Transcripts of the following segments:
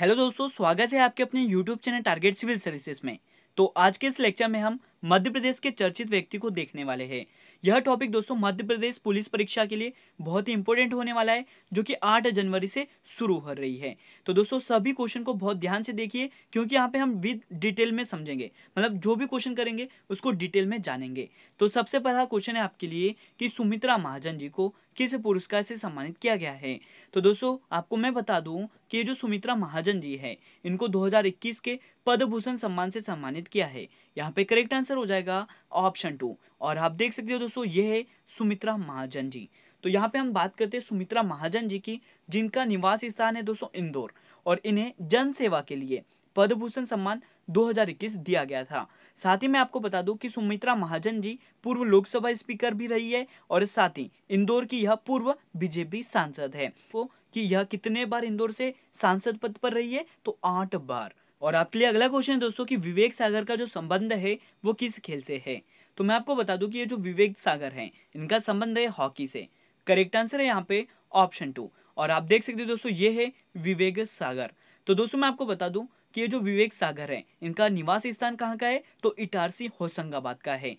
hello दोस्तों स्वागत है आपके अपने YouTube channel Target Civil Services में तो आज के इस लेक्चर में हम मध्य प्रदेश के चर्चित व्यक्ति को देखने वाले हैं यह टॉपिक दोस्तों मध्य प्रदेश पुलिस परीक्षा के लिए बहुत ही इंपॉर्टेंट होने वाला है जो कि 8 जनवरी से शुरू हो रही है तो दोस्तों सभी क्वेश्चन को बहुत ध्यान से देखिए क्योंकि यहाँ पे हम विद डिटेल में समझेंगे मतलब जो भी क्वेश्चन करेंगे उसको डिटेल में जानेंगे तो सबसे पहला क्वेश्चन है आपके लिए कि सुमित्रा महाजन जी को किस पुरस्कार से सम्मानित किया गया है तो दोस्तों आपको मैं बता दूं कि जो सुमित्रा महाजन जी है इनको 2021 के पद्मभूषण सम्मान से सम्मानित किया है यहाँ पे करेक्ट आंसर हो जाएगा ऑप्शन टू और आप देख सकते हो दोस्तों ये है सुमित्रा महाजन जी तो यहाँ पे हम बात करते हैं सुमित्रा महाजन जी की जिनका निवास स्थान है दोस्तों इंदौर और इन्हें जन सेवा के लिए पद्मभूषण सम्मान 2021 दिया गया था साथ ही मैं आपको बता दूं कि सुमित्रा महाजन जी पूर्व लोकसभा स्पीकर भी रही है और साथ ही इंदौर की यह पूर्व बीजेपी सांसद है तो कि यह कितने बार इंदौर से सांसद पद पर रही है तो आठ बार और आपके लिए अगला क्वेश्चन है दोस्तों कि विवेक सागर का जो संबंध है वो किस खेल से है तो मैं आपको बता दूं कि ये जो विवेक सागर हैं इनका संबंध है हॉकी से करेक्ट आंसर है यहाँ पे ऑप्शन टू और आप देख सकते हो दोस्तों ये है विवेक सागर तो दोस्तों मैं आपको बता दूं कि ये जो विवेक सागर है इनका निवास स्थान कहाँ का है तो इटारसी होशंगाबाद का है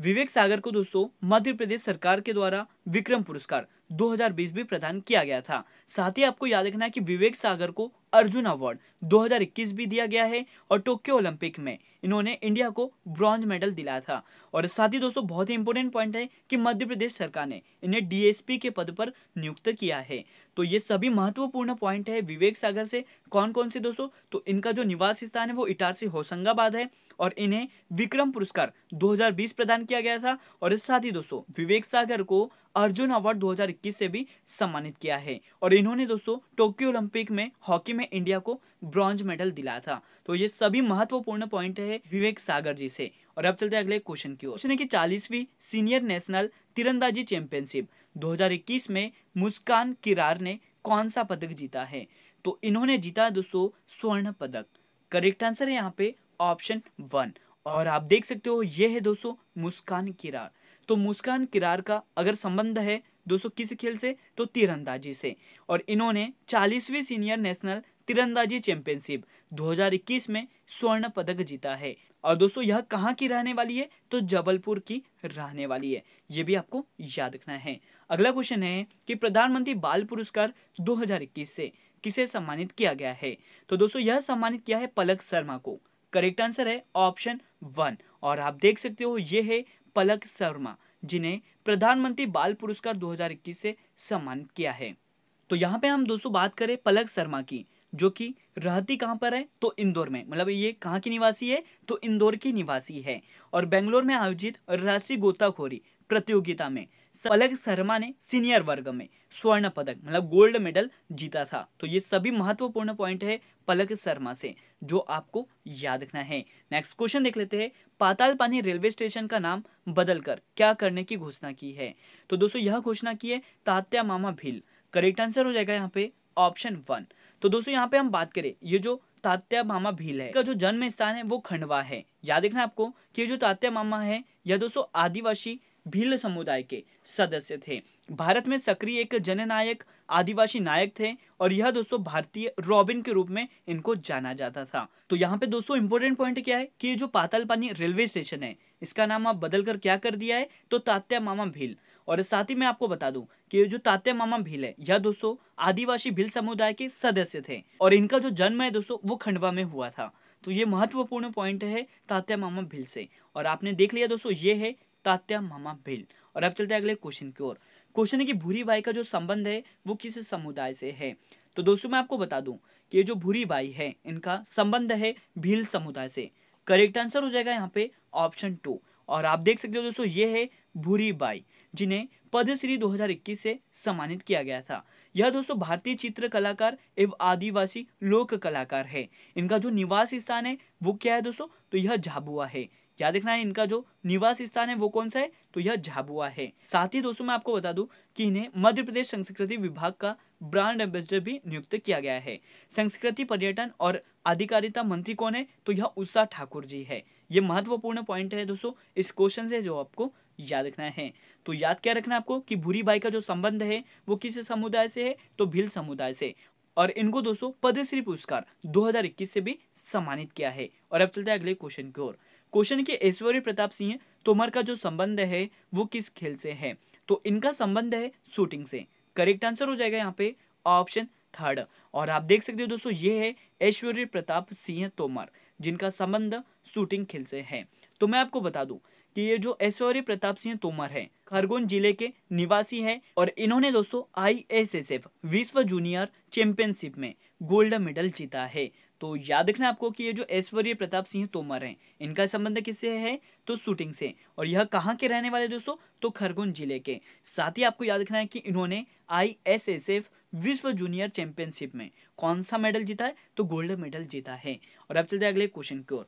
विवेक सागर को दोस्तों मध्य प्रदेश सरकार के द्वारा विक्रम पुरस्कार 2020 भी प्रदान किया गया था साथ ही आपको याद रखना है कि विवेक सागर को अर्जुन अवार्ड 2021 भी दिया गया है और टोक्यो ओलंपिक में इन्होंने इंडिया को ब्रॉन्ज मेडल दिलाया था और साथ ही दोस्तों बहुत ही इंपॉर्टेंट पॉइंट है कि मध्य प्रदेश सरकार ने इन्हें डीएसपी के पद पर नियुक्त किया है तो ये सभी महत्वपूर्ण पॉइंट है विवेक सागर से कौन कौन से दोस्तों तो इनका जो निवास स्थान है वो इटारसी होशंगाबाद है और इन्हें विक्रम पुरस्कार 2020 प्रदान किया गया था और साथ ही दोस्तों विवेक सागर को अर्जुन अवार्ड 2021 से भी सम्मानित किया है और इन्होंने दोस्तों टोक्यो ओलंपिक में हॉकी में इंडिया को ब्रॉन्ज मेडल दिलाया था तो ये सभी महत्वपूर्ण पॉइंट है विवेक सागर जी से और अब चलते हैं अगले क्वेश्चन की ओर क्वेश्चन है कि चालीसवीं सीनियर नेशनल तिरंदाजी चैंपियनशिप 2021 में मुस्कान किरार ने कौन सा पदक जीता है तो इन्होंने जीता दोस्तों स्वर्ण पदक करेक्ट आंसर है यहाँ पे ऑप्शन वन और आप देख सकते हो ये है दोस्तों मुस्कान किरार तो मुस्कान किरार का अगर संबंध है दोस्तों किस खेल से तो तीरंदाजी से और इन्होंने चालीसवीं सीनियर नेशनल तीरंदाजी चैंपियनशिप 2021 में स्वर्ण पदक जीता है और दोस्तों यह कहाँ की रहने वाली है तो जबलपुर की रहने वाली है ये भी आपको याद रखना है अगला क्वेश्चन है कि प्रधानमंत्री बाल पुरस्कार 2021 से किसे सम्मानित किया गया है तो दोस्तों यह सम्मानित किया है पलक शर्मा को करेक्ट आंसर है ऑप्शन वन और आप देख सकते हो ये है पलक शर्मा जिन्हें प्रधानमंत्री बाल पुरस्कार 2021 से सम्मानित किया है तो यहाँ पे हम दोस्तों बात करें पलक शर्मा की जो कि रहती कहाँ पर है तो इंदौर में मतलब ये कहाँ की निवासी है तो इंदौर की निवासी है और बेंगलोर में आयोजित राष्ट्रीय गोताखोरी प्रतियोगिता में पलक शर्मा ने सीनियर वर्ग में स्वर्ण पदक मतलब गोल्ड मेडल जीता था तो ये सभी महत्वपूर्ण पॉइंट है पलक शर्मा से जो आपको याद रखना है नेक्स्ट क्वेश्चन देख लेते हैं पाताल पानी रेलवे स्टेशन का नाम बदलकर क्या करने की घोषणा की है तो दोस्तों यह घोषणा की है तात्या मामा भील करेक्ट आंसर हो जाएगा यहाँ पे ऑप्शन वन तो दोस्तों यहाँ पे हम बात करें ये जो तात्या मामा भील है का जो जन्म स्थान है वो खंडवा है याद रखना आपको कि जो तात्या मामा है यह दोस्तों आदिवासी भील समुदाय के सदस्य थे भारत में सक्रिय एक जननायक आदिवासी नायक थे और यह दोस्तों भारतीय रॉबिन के रूप में इनको जाना जाता था तो यहाँ पे दोस्तों इम्पोर्टेंट पॉइंट क्या है कि ये जो पाताल पानी रेलवे स्टेशन है इसका नाम आप बदल कर क्या कर दिया है तो तात्या मामा भील और साथ ही मैं आपको बता दूं कि जो तात्या मामा भील है यह दोस्तों आदिवासी भील समुदाय के सदस्य थे और इनका जो जन्म है दोस्तों वो खंडवा में हुआ था तो ये महत्वपूर्ण पॉइंट है तात्या मामा भील से और आपने देख लिया दोस्तों ये है तात्या मामा भील और अब चलते हैं अगले क्वेश्चन की ओर क्वेश्चन है कि भूरी बाई का जो संबंध है वो किस समुदाय से है तो दोस्तों मैं आपको बता दूं कि ये जो भूरी बाई है इनका संबंध है भील समुदाय से करेक्ट आंसर हो जाएगा यहाँ पे ऑप्शन टू और आप देख सकते हो दोस्तों ये है भूरी बाई जिन्हें पद्मश्री 2021 से सम्मानित किया गया था यह दोस्तों भारतीय चित्र कलाकार एवं आदिवासी लोक कलाकार है इनका जो निवास स्थान है वो क्या है दोस्तों तो यह झाबुआ है क्या देखना है इनका जो निवास स्थान है वो कौन सा है तो यह झाबुआ है साथ ही दोस्तों मैं आपको बता दूं कि इन्हें मध्य प्रदेश संस्कृति विभाग का ब्रांड एम्बेसडर भी नियुक्त किया गया है संस्कृति पर्यटन और आधिकारिता मंत्री कौन है तो यह उषा ठाकुर जी है ये महत्वपूर्ण पॉइंट है दोस्तों इस क्वेश्चन से जो आपको याद रखना है तो याद क्या रखना है आपको कि भूरी बाई का जो संबंध है वो किस समुदाय से है तो भील समुदाय से और इनको दोस्तों पद्मश्री पुरस्कार 2021 से भी सम्मानित किया है और अब चलते हैं अगले क्वेश्चन की ओर क्वेश्चन कि ऐश्वर्य प्रताप सिंह तोमर का जो संबंध है वो किस खेल से है तो इनका संबंध है शूटिंग से करेक्ट आंसर हो जाएगा यहाँ पे ऑप्शन थर्ड और आप देख सकते हो दोस्तों ये है ऐश्वर्य प्रताप सिंह तोमर जिनका संबंध शूटिंग खेल से है तो मैं आपको बता दूं कि ये जो ऐश्वर्य प्रताप सिंह तोमर है खरगोन जिले के निवासी हैं और इन्होंने दोस्तों आई एस एस एफ विश्व जूनियर चैंपियनशिप में गोल्ड मेडल जीता है तो याद रखना आपको कि ये जो ऐश्वर्य प्रताप सिंह तोमर हैं इनका संबंध किससे है तो शूटिंग से और यह कहाँ के रहने वाले दोस्तों तो खरगोन जिले के साथ ही आपको याद रखना है कि इन्होंने आई एस एस एफ विश्व जूनियर चैंपियनशिप में कौन सा मेडल जीता है तो गोल्ड मेडल जीता है और अब चलते हैं अगले क्वेश्चन की ओर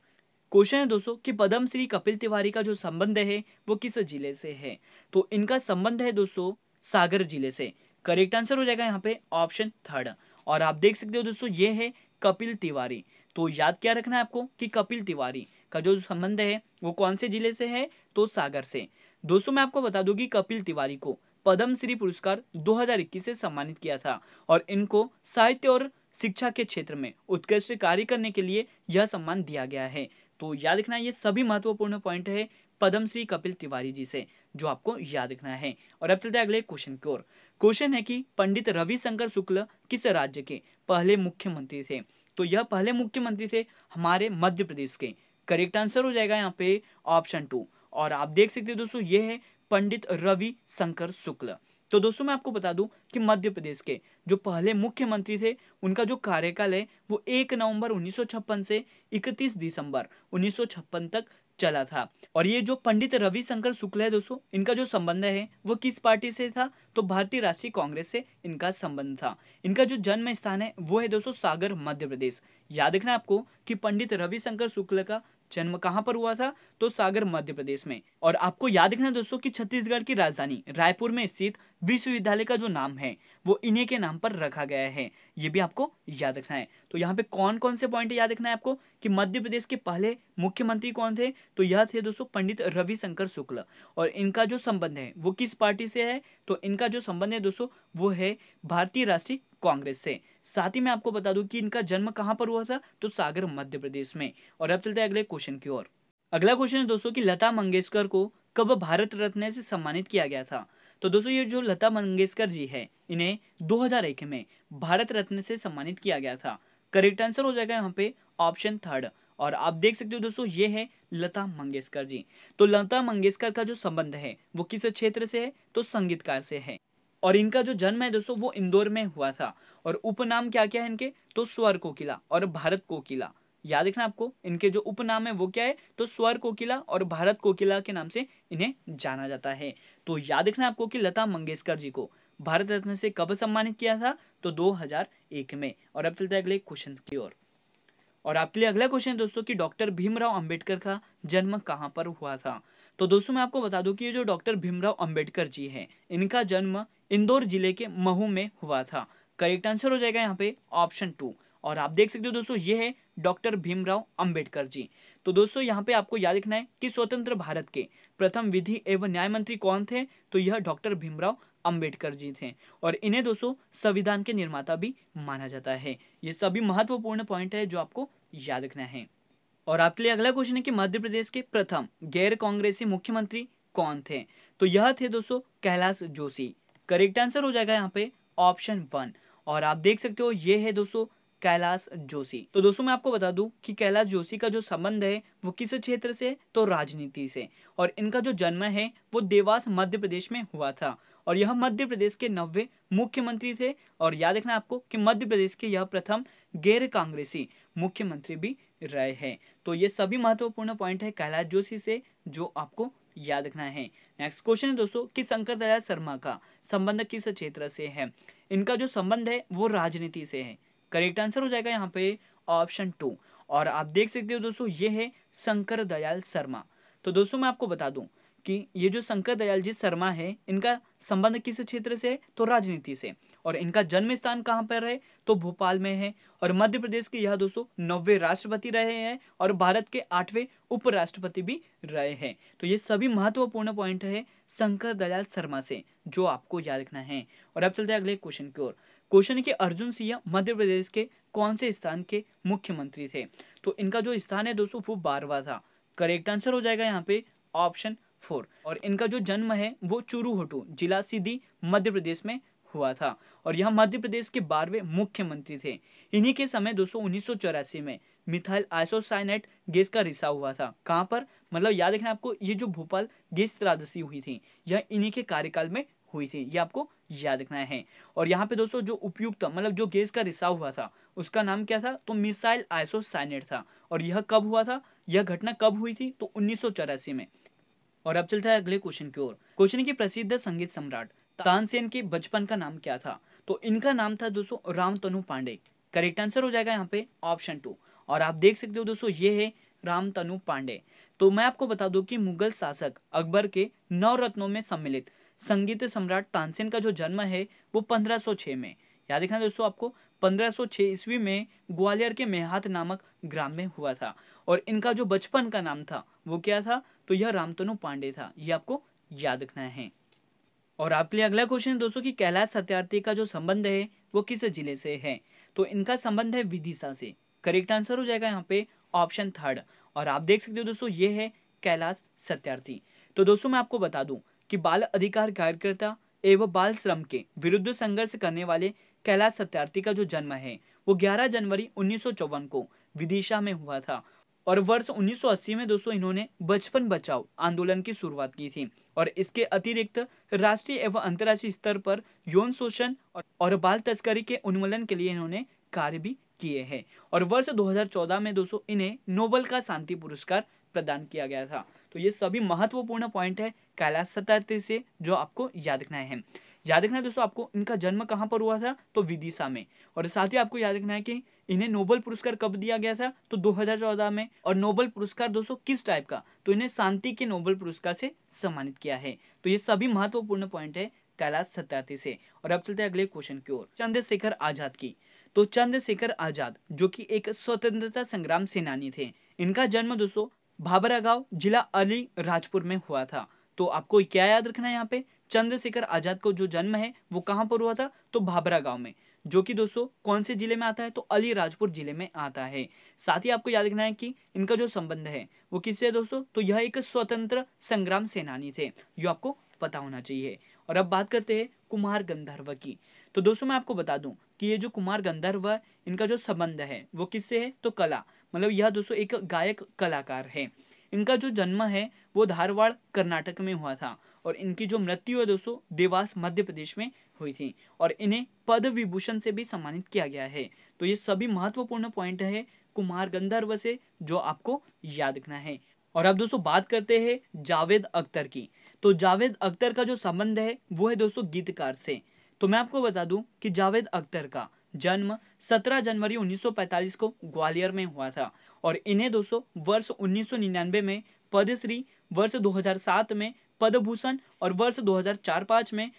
क्वेश्चन है दोस्तों कि पद्म श्री कपिल तिवारी का जो संबंध है वो किस जिले से है तो इनका संबंध है दोस्तों सागर जिले से करेक्ट आंसर हो जाएगा यहाँ पे ऑप्शन थर्ड और आप देख सकते हो दोस्तों ये है कपिल तिवारी तो याद क्या रखना है आपको कि कपिल तिवारी का जो संबंध है वो कौन से जिले से है तो सागर से दोस्तों मैं आपको बता दूं कि कपिल तिवारी को पद्मश्री पुरस्कार 2021 से सम्मानित किया था और इनको साहित्य और शिक्षा के क्षेत्र में उत्कृष्ट कार्य करने के लिए यह सम्मान दिया गया है तो याद रखना ये सभी महत्वपूर्ण पॉइंट है पद्मश्री कपिल तिवारी जी से जो आपको याद रखना है और अब चलते हैं अगले क्वेश्चन की ओर क्वेश्चन है कि पंडित रविशंकर शुक्ल किस राज्य के पहले मुख्यमंत्री थे तो यह पहले मुख्यमंत्री थे हमारे मध्य प्रदेश के करेक्ट आंसर हो जाएगा यहाँ पे ऑप्शन टू और आप देख सकते हैं दोस्तों ये है पंडित रवि शंकर शुक्ल तो दोस्तों मैं आपको बता दूं कि मध्य प्रदेश के जो पहले मुख्यमंत्री थे उनका जो कार्यकाल है वो 1 नवंबर 1956 से 31 दिसंबर 1956 तक चला था और ये जो पंडित रविशंकर शुक्ल है दोस्तों इनका जो संबंध है वो किस पार्टी से था तो भारतीय राष्ट्रीय कांग्रेस से इनका संबंध था इनका जो जन्म स्थान है वो है दोस्तों सागर मध्य प्रदेश याद रखना आपको कि पंडित रविशंकर शुक्ल का जन्म कहाँ पर हुआ था तो सागर मध्य प्रदेश में और आपको याद रखना दोस्तों कि छत्तीसगढ़ की राजधानी रायपुर में स्थित विश्वविद्यालय का जो नाम है वो इन्हीं के नाम पर रखा गया है ये भी आपको याद रखना है तो यहाँ पे कौन कौन से पॉइंट याद रखना है आपको कि मध्य प्रदेश के पहले मुख्यमंत्री कौन थे तो यह थे दोस्तों पंडित रविशंकर शुक्ल और इनका जो संबंध है वो किस पार्टी से है तो इनका जो संबंध है दोस्तों वो है भारतीय राष्ट्रीय कांग्रेस से साथ ही मैं आपको बता दू की इनका जन्म कहाँ पर हुआ था तो सागर मध्य प्रदेश में और अब चलते हैं अगले क्वेश्चन की ओर अगला क्वेश्चन है दोस्तों की लता मंगेशकर को कब भारत रत्न से सम्मानित किया गया था तो दोस्तों ये जो लता मंगेशकर जी है इन्हें 2001 में भारत रत्न से सम्मानित किया गया था करेक्ट आंसर हो जाएगा यहाँ पे ऑप्शन थर्ड और आप देख सकते हो दोस्तों ये है लता मंगेशकर जी तो लता मंगेशकर का जो संबंध है वो किस क्षेत्र से है तो संगीतकार से है और इनका जो जन्म है दोस्तों वो इंदौर में हुआ था और उपनाम क्या क्या है इनके तो स्वर कोकिला और भारत कोकिला याद रखना आपको इनके जो उपनाम है वो क्या है तो स्वर कोकिला और भारत कोकिला के नाम से इन्हें जाना जाता है तो याद रखना आपको कि लता मंगेशकर जी को भारत रत्न से कब सम्मानित किया था तो 2001 में और अब चलते हैं अगले क्वेश्चन की ओर और।, आपके लिए अगला क्वेश्चन दोस्तों कि डॉक्टर भीमराव अंबेडकर का जन्म कहाँ पर हुआ था तो दोस्तों मैं आपको बता दूं कि ये जो डॉक्टर भीमराव अंबेडकर जी हैं इनका जन्म इंदौर जिले के महू में हुआ था करेक्ट आंसर हो जाएगा यहाँ पे ऑप्शन टू और आप देख सकते हो दोस्तों ये है डॉक्टर भीमराव अंबेडकर जी तो दोस्तों यहाँ पे आपको याद रखना है कि स्वतंत्र भारत के प्रथम विधि एवं न्याय मंत्री कौन थे तो यह डॉक्टर भीमराव अंबेडकर जी थे और इन्हें दोस्तों संविधान के निर्माता भी माना जाता है ये सभी महत्वपूर्ण पॉइंट है जो आपको याद रखना है और आपके लिए अगला क्वेश्चन है कि मध्य प्रदेश के प्रथम गैर कांग्रेसी मुख्यमंत्री कौन थे तो यह थे दोस्तों कैलाश जोशी करेक्ट आंसर हो जाएगा यहाँ पे ऑप्शन वन और आप देख सकते हो ये है दोस्तों कैलाश जोशी तो दोस्तों मैं आपको बता दूं कि कैलाश जोशी का जो संबंध है वो किस क्षेत्र से तो राजनीति से और इनका जो जन्म है वो देवास मध्य प्रदेश में हुआ था और यह मध्य प्रदेश के नब्बे मुख्यमंत्री थे और याद रखना आपको कि मध्य प्रदेश के यह प्रथम गैर कांग्रेसी मुख्यमंत्री भी रहे हैं तो ये सभी महत्वपूर्ण पॉइंट है कैलाश जोशी से जो आपको याद रखना है नेक्स्ट क्वेश्चन है दोस्तों कि शंकर दयाल शर्मा का संबंध किस क्षेत्र से है इनका जो संबंध है वो राजनीति से है करेक्ट आंसर हो जाएगा यहाँ पे ऑप्शन टू और आप देख सकते हो दोस्तों ये है शंकर दयाल शर्मा तो दोस्तों मैं आपको बता दूं कि ये जो शंकर दयाल जी शर्मा है इनका संबंध किस क्षेत्र से है तो राजनीति से और इनका जन्म स्थान कहाँ पर है तो भोपाल में है और मध्य प्रदेश के यह दोस्तों नौवे राष्ट्रपति रहे हैं और भारत के आठवें उपराष्ट्रपति भी रहे हैं तो ये सभी महत्वपूर्ण पॉइंट है शंकर दयाल शर्मा से जो आपको याद रखना है और अब चलते हैं अगले क्वेश्चन की ओर क्वेश्चन है कि अर्जुन सिंह मध्य प्रदेश के कौन से स्थान के मुख्यमंत्री थे तो इनका जो स्थान है दोस्तों वो बारवा था करेक्ट आंसर हो जाएगा यहाँ पे ऑप्शन फोर और इनका जो जन्म है वो चुरूहटू जिला सीधी मध्य प्रदेश में हुआ था और यह मध्य प्रदेश के बारहवें मुख्यमंत्री थे इन्हीं के समय दोस्तों उन्नीस में मिथाइल आइसोसाइनेट गैस का रिसाव हुआ था कहाँ पर मतलब याद रखना आपको ये जो भोपाल गैस त्रादशी हुई थी यह इन्हीं के कार्यकाल में हुई थी ये आपको याद रखना है और यहाँ पे दोस्तों जो उपयुक्त मतलब जो गैस का रिसाव हुआ था उसका नाम क्या था तो मिसाइल आइसोसाइनेट था और यह कब हुआ था यह घटना कब हुई थी तो उन्नीस में और अब चलता है अगले क्वेश्चन की ओर क्वेश्चन की प्रसिद्ध संगीत सम्राट तानसेन के बचपन का नाम क्या था तो इनका नाम था दोस्तों राम तनु पांडे करेक्ट आंसर हो जाएगा यहाँ पे ऑप्शन टू और आप देख सकते हो दोस्तों ये है राम तनु पांडे तो मैं आपको बता दूं कि मुगल शासक अकबर के नौ रत्नों में सम्मिलित संगीत सम्राट तानसेन का जो जन्म है वो 1506 में याद रखना दोस्तों आपको 1506 ईस्वी में ग्वालियर के मेहात नामक ग्राम में हुआ था और इनका जो बचपन का नाम था वो क्या था तो यह रामतनु पांडे था ये आपको याद रखना है और आपके लिए अगला क्वेश्चन है दोस्तों कि कैलाश सत्यार्थी का जो संबंध है वो किस जिले से है तो इनका संबंध है विदिशा से करेक्ट आंसर हो जाएगा यहाँ पे ऑप्शन थर्ड और आप देख सकते हो दोस्तों ये है कैलाश सत्यार्थी तो दोस्तों मैं आपको बता दूं कि बाल अधिकार कार्यकर्ता एवं बाल श्रम के विरुद्ध संघर्ष करने वाले कैलाश सत्यार्थी का जो जन्म है वो 11 जनवरी उन्नीस को विदिशा में हुआ था और वर्ष 1980 में दोस्तों इन्होंने बचपन बचाओ आंदोलन की शुरुआत की थी और इसके अतिरिक्त राष्ट्रीय एवं अंतर्राष्ट्रीय स्तर पर यौन शोषण और बाल तस्करी के उन्मूलन के लिए इन्होंने कार्य भी किए हैं और वर्ष 2014 में दोस्तों इन्हें नोबल का शांति पुरस्कार प्रदान किया गया था तो ये सभी महत्वपूर्ण पॉइंट है कैलाश सतार्थी से जो आपको याद रखना है याद रखना है दोस्तों आपको इनका जन्म कहाँ पर हुआ था तो विदिशा में और साथ ही आपको याद रखना है कि इन्हें नोबल पुरस्कार कब दिया गया था तो 2014 में और नोबल पुरस्कार दोस्तों किस टाइप का तो इन्हें शांति के नोबल पुरस्कार से सम्मानित किया है तो ये सभी महत्वपूर्ण पॉइंट है कैलाश सत्यार्थी से और अब चलते अगले क्वेश्चन की ओर चंद्रशेखर आजाद की तो चंद्रशेखर आजाद जो की एक स्वतंत्रता संग्राम सेनानी थे इनका जन्म दोस्तों भाबरा गांव जिला अली राजपुर में हुआ था तो आपको क्या याद रखना है यहाँ पे चंद्रशेखर आजाद को जो जन्म है वो कहाँ पर हुआ था तो भाबरा गांव में जो कि दोस्तों कौन से जिले में आता है तो अलीराजपुर जिले में आता है साथ ही आपको याद रखना है कि इनका जो संबंध है वो किससे है दोस्तों तो यह एक स्वतंत्र संग्राम सेनानी थे जो आपको पता होना चाहिए और अब बात करते हैं कुमार गंधर्व की तो दोस्तों मैं आपको बता दूं कि ये जो कुमार गंधर्व इनका जो संबंध है वो किससे है तो कला मतलब यह दोस्तों एक गायक कलाकार है इनका जो जन्म है वो धारवाड़ कर्नाटक में हुआ था और इनकी जो मृत्यु है दोस्तों देवास मध्य प्रदेश में हुई थी और इन्हें पद विभूषण से भी सम्मानित किया गया है तो ये सभी महत्वपूर्ण पॉइंट है कुमार गंधर्व से जो आपको याद रखना है और अब दोस्तों बात करते हैं जावेद अख्तर की तो जावेद अख्तर का जो संबंध है वो है दोस्तों गीतकार से तो मैं आपको बता दूं कि जावेद अख्तर का जन्म 17 जनवरी 1945 को ग्वालियर में हुआ था और इन्हें दोस्तों वर्ष 1999 में पद्मश्री वर्ष 2007 में पद्मभूषण और वर्ष 2004-5 में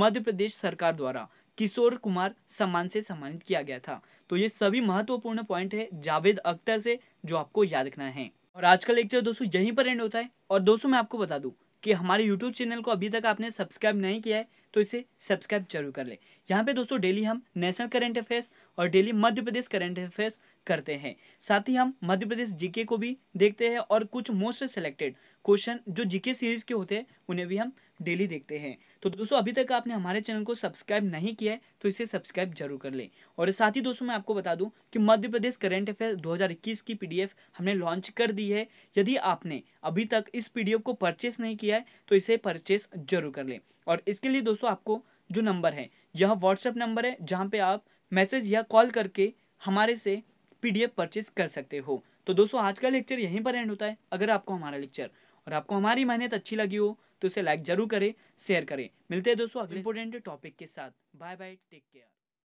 मध्य प्रदेश सरकार द्वारा किशोर कुमार सम्मान से सम्मानित किया गया था तो ये सभी महत्वपूर्ण पॉइंट है जावेद अख्तर से जो आपको याद रखना है और आज का लेक्चर दोस्तों यहीं पर एंड होता है और दोस्तों मैं आपको बता दूं कि हमारे YouTube चैनल को अभी तक आपने सब्सक्राइब नहीं किया है तो इसे सब्सक्राइब जरूर कर ले यहाँ पे दोस्तों डेली हम नेशनल करेंट अफेयर्स और daily Madhya Pradesh current affairs करते हैं साथ ही हम मध्य प्रदेश जीके को भी देखते हैं और कुछ मोस्ट सेलेक्टेड क्वेश्चन जो जीके सीरीज के होते हैं उन्हें भी हम डेली देखते हैं तो दोस्तों अभी तक आपने हमारे चैनल को सब्सक्राइब नहीं किया है तो इसे सब्सक्राइब जरूर कर लें और साथ ही दोस्तों मैं आपको बता दूं कि मध्य प्रदेश करेंट अफेयर 2021 की पीडीएफ हमने लॉन्च कर दी है यदि आपने अभी तक इस पीडीएफ को परचेस नहीं किया है तो इसे परचेस जरूर कर लें और इसके लिए दोस्तों आपको जो नंबर है यह व्हाट्सएप नंबर है जहाँ पर आप मैसेज या कॉल करके हमारे से पीडीएफ परचेज कर सकते हो तो दोस्तों आज का लेक्चर यहीं पर एंड होता है अगर आपको हमारा लेक्चर और आपको हमारी मेहनत अच्छी लगी हो तो इसे लाइक जरूर करें शेयर करें मिलते हैं दोस्तों अगले इंपोर्टेंट टॉपिक के साथ बाय बाय टेक केयर